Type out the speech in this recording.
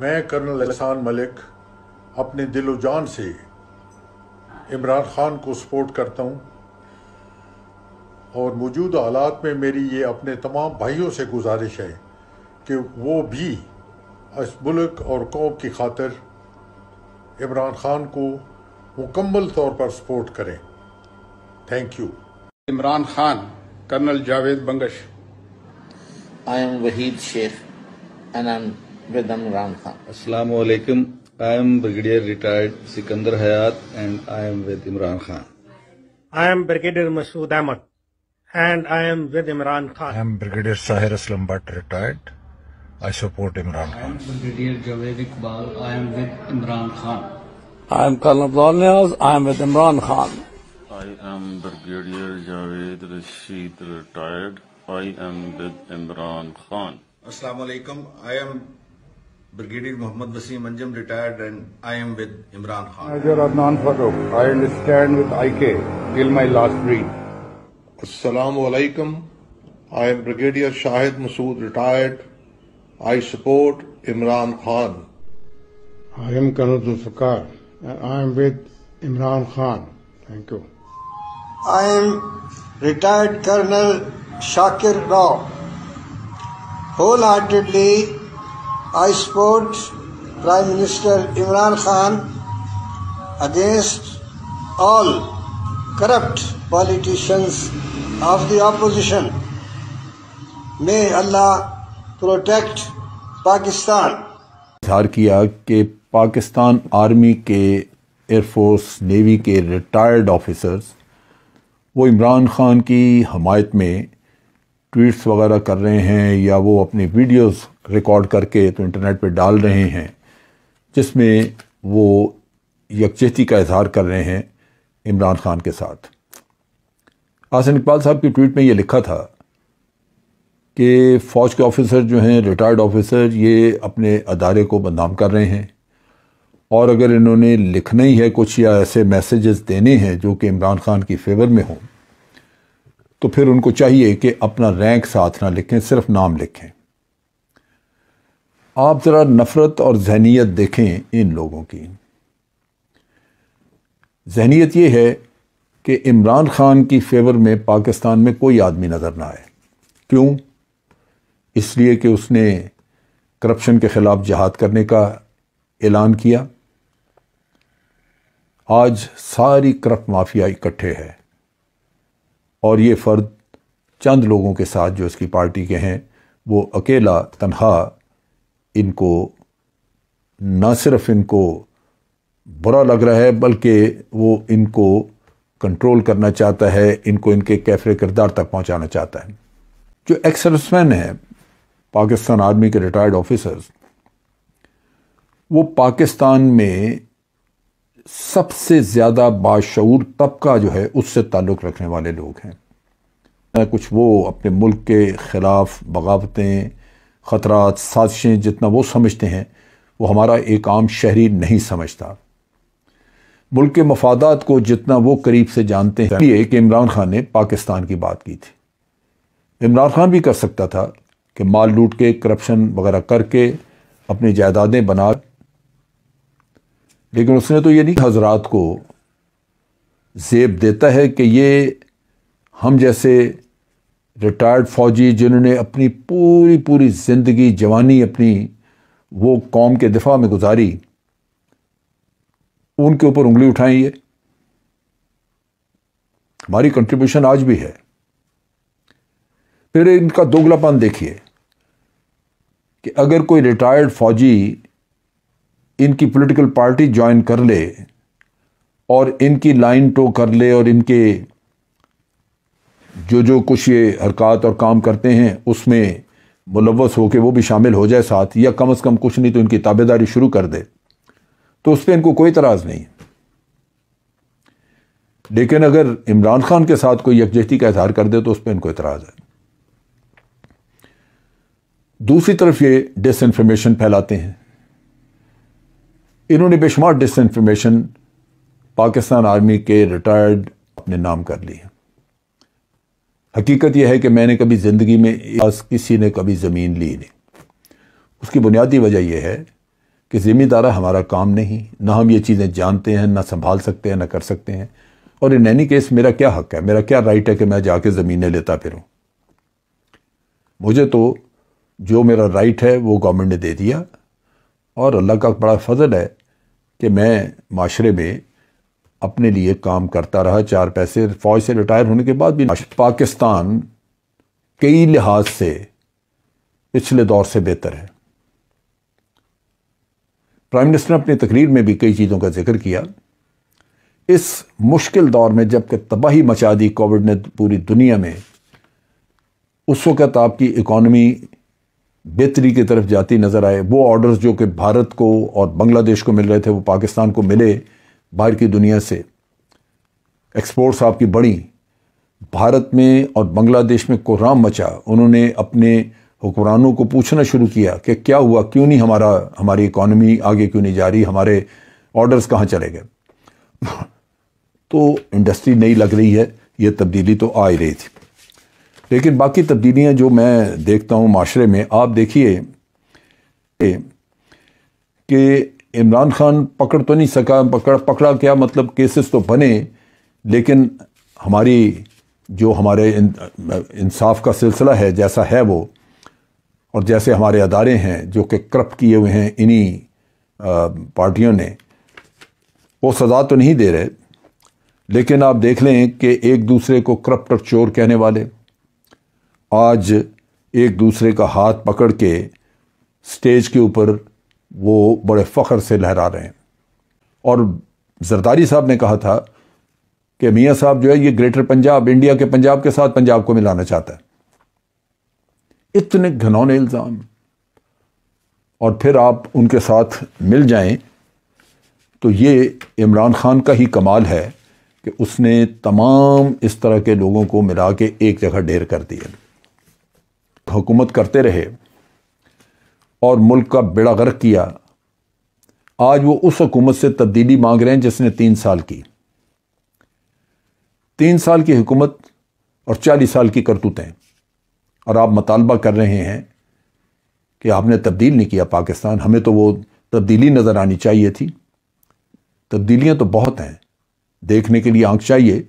मैं कर्नल एहसान मलिक अपने दिलो जान से इमरान ख़ान को सपोर्ट करता हूँ और मौजूदा हालात में मेरी ये अपने तमाम भाइयों से गुजारिश है कि वो भी इस मुल्क और कौम की खातिर इमरान ख़ान को मुकम्मल तौर पर सपोर्ट करें thank you Imran Khan colonel Javed Bangash I am Waheed Sheikh and I am Vedam Ramtha. Assalamu alaikum. I am Brigadier retired Sikandar Hayat and I am with Imran Khan. I am Brigadier Masood Ahmad and I am with Imran Khan. I am Brigadier Sahir Aslam Bhatt retired. I support Imran Khan. I am Brigadier Javed Iqbal. I am with Imran Khan. I am Colonel Abdul Niaz. I am with Imran Khan. I am Brigadier Javed Rashid retired. I am with Imran Khan. Assalamu alaikum. I am Brigadier Muhammad Basim Anjum retired and I am with Imran Khan. Major Adnan Farooq, I understand with IK till my last breath. Assalamu alaikum. I am Brigadier Shahid Masood retired. I support Imran Khan. I am Kanut Zulfikar. I am with Imran Khan. Thank you. I am retired Colonel Shakir Rao. Wholeheartedly I support prime minister Imran Khan against all corrupt politicians of the opposition may Allah protect Pakistan इजहार किया कि Pakistan army के air force navy के retired officers वो इमरान खान की हमायत में tweets वगैरह कर रहे हैं या वो अपनी वीडियोस रिकॉर्ड करके तो इंटरनेट पे डाल रहे हैं जिसमें वो यकजहती का इजहार कर रहे हैं इमरान खान के साथ आसन इकबाल साहब की ट्वीट में ये लिखा था कि फ़ौज के ऑफिसर जो हैं रिटायर्ड ऑफिसर ये अपने अदारे को बदनाम कर रहे हैं और अगर इन्होंने लिखना ही है कुछ या ऐसे मैसेजेस देने हैं जो कि इमरान खान की फेवर में हों तो फिर उनको चाहिए कि अपना रैंक साथ ना लिखें सिर्फ नाम लिखें आप ज़रा नफ़रत और जहनीत देखें इन लोगों की जहनीत ये है कि इमरान ख़ान की फेवर में पाकिस्तान में कोई आदमी नज़र ना आए क्यों इसलिए कि उसने करप्शन के ख़िलाफ़ जहाद करने का ऐलान किया आज सारी करप्ट माफिया इकट्ठे है और ये फ़र्द चंद लोगों के साथ जो इसकी पार्टी के हैं वो अकेला तनहा इनको न सिर्फ इनको बुरा लग रहा है बल्कि वो इनको कंट्रोल करना चाहता है इनको इनके कैफरे किरदार तक पहुंचाना चाहता है जो एक्सर्समैन है हैं पाकिस्तान आर्मी के रिटायर्ड ऑफिसर्स वो पाकिस्तान में सबसे ज़्यादा बाशूर तबका जो है उससे ताल्लुक़ रखने वाले लोग हैं कुछ वो अपने मुल्क के ख़िलाफ़ बगावतें ख़तरा साजिशें जितना वो समझते हैं वो हमारा एक आम शहरी नहीं समझता मुल्क के मफादात को जितना वो करीब से जानते हैं ये कि इमरान खान ने पाकिस्तान की बात की थी इमरान खान भी कर सकता था कि माल लूट के करप्शन वगैरह करके अपनी जायदादें बना लेकिन उसने तो ये नहीं हजरात को जेब देता है कि ये हम जैसे रिटायर्ड फौजी जिन्होंने अपनी पूरी पूरी ज़िंदगी जवानी अपनी वो कौम के दिफा में गुजारी उनके ऊपर उंगली उठाई है हमारी कंट्रीब्यूशन आज भी है फिर इनका दोगलापन देखिए कि अगर कोई रिटायर्ड फौजी इनकी पॉलिटिकल पार्टी ज्वाइन कर ले और इनकी लाइन टो कर ले और इनके जो जो कुछ ये हरकत और काम करते हैं उसमें मुलवस होकर वो भी शामिल हो जाए साथ या कम अज़ कम कुछ नहीं तो इनकी ताबेदारी शुरू कर दे तो उस पर इनको कोई तराज़ नहीं लेकिन अगर इमरान खान के साथ कोई यकजहती का इजहार कर दे तो उस पर इनको इतराज़ है दूसरी तरफ ये डिसइंफॉर्मेशन फैलाते हैं इन्होंने बेशुमार इन्फॉर्मेशन पाकिस्तान आर्मी के रिटायर्ड अपने नाम कर ली है हकीकत यह है कि मैंने कभी ज़िंदगी में किसी ने कभी ज़मीन ली नहीं उसकी बुनियादी वजह यह है कि ज़िम्मेदारा हमारा काम नहीं ना हम ये चीज़ें जानते हैं ना संभाल सकते हैं ना कर सकते हैं और इन एनी केस मेरा क्या हक है मेरा क्या राइट है कि मैं जाके ज़मीनें लेता फिरूँ मुझे तो जो मेरा राइट है वो गवर्नमेंट ने दे दिया और अल्लाह का बड़ा फजल है कि मैं माशरे में अपने लिए काम करता रहा चार पैसे फ़ौज से रिटायर होने के बाद भी पाकिस्तान कई लिहाज से पिछले दौर से बेहतर है प्राइम मिनिस्टर ने अपनी तकरीर में भी कई चीज़ों का जिक्र किया इस मुश्किल दौर में जबकि तबाही मचा दी कोविड ने पूरी दुनिया में उस वक़्त आपकी इकॉनमी बेहतरी की तरफ जाती नज़र आए वो ऑर्डर्स जो कि भारत को और बांग्लादेश को मिल रहे थे वो पाकिस्तान को मिले बाहर की दुनिया से एक्सपोर्ट्स आपकी बढ़ी भारत में और बांग्लादेश में कोहराम मचा उन्होंने अपने हुक्मरानों को पूछना शुरू किया कि क्या हुआ क्यों नहीं हमारा हमारी इकॉनमी आगे क्यों नहीं जा रही हमारे ऑर्डर्स कहाँ चले गए तो इंडस्ट्री नई लग रही है ये तब्दीली तो आ ही रही थी लेकिन बाकी तब्दीलियाँ जो मैं देखता हूँ माशरे में आप देखिए कि इमरान खान पकड़ तो नहीं सका पकड़ पकड़ा क्या मतलब केसेस तो बने लेकिन हमारी जो हमारे इंसाफ का सिलसिला है जैसा है वो और जैसे हमारे अदारे हैं जो कि करप्ट किए हुए हैं इन्हीं पार्टियों ने वो सज़ा तो नहीं दे रहे लेकिन आप देख लें कि एक दूसरे को करप्ट और चोर कहने वाले आज एक दूसरे का हाथ पकड़ के स्टेज के ऊपर वो बड़े फ़ख्र से लहरा रहे हैं और जरदारी साहब ने कहा था कि मियाँ साहब जो है ये ग्रेटर पंजाब इंडिया के पंजाब के साथ पंजाब को मिलाना चाहता है इतने घनौने इल्ज़ाम और फिर आप उनके साथ मिल जाएं तो ये इमरान ख़ान का ही कमाल है कि उसने तमाम इस तरह के लोगों को मिला के एक जगह ढेर कर दिया हुकूमत करते रहे और मुल्क का बेड़ा गर्क किया आज वो उस हुकूमत से तब्दीली मांग रहे हैं जिसने तीन साल की तीन साल की हुकूमत और चालीस साल की करतूतें और आप मतालबा कर रहे हैं कि आपने तब्दील नहीं किया पाकिस्तान हमें तो वो तब्दीली नज़र आनी चाहिए थी तब्दीलियां तो बहुत हैं देखने के लिए आंख चाहिए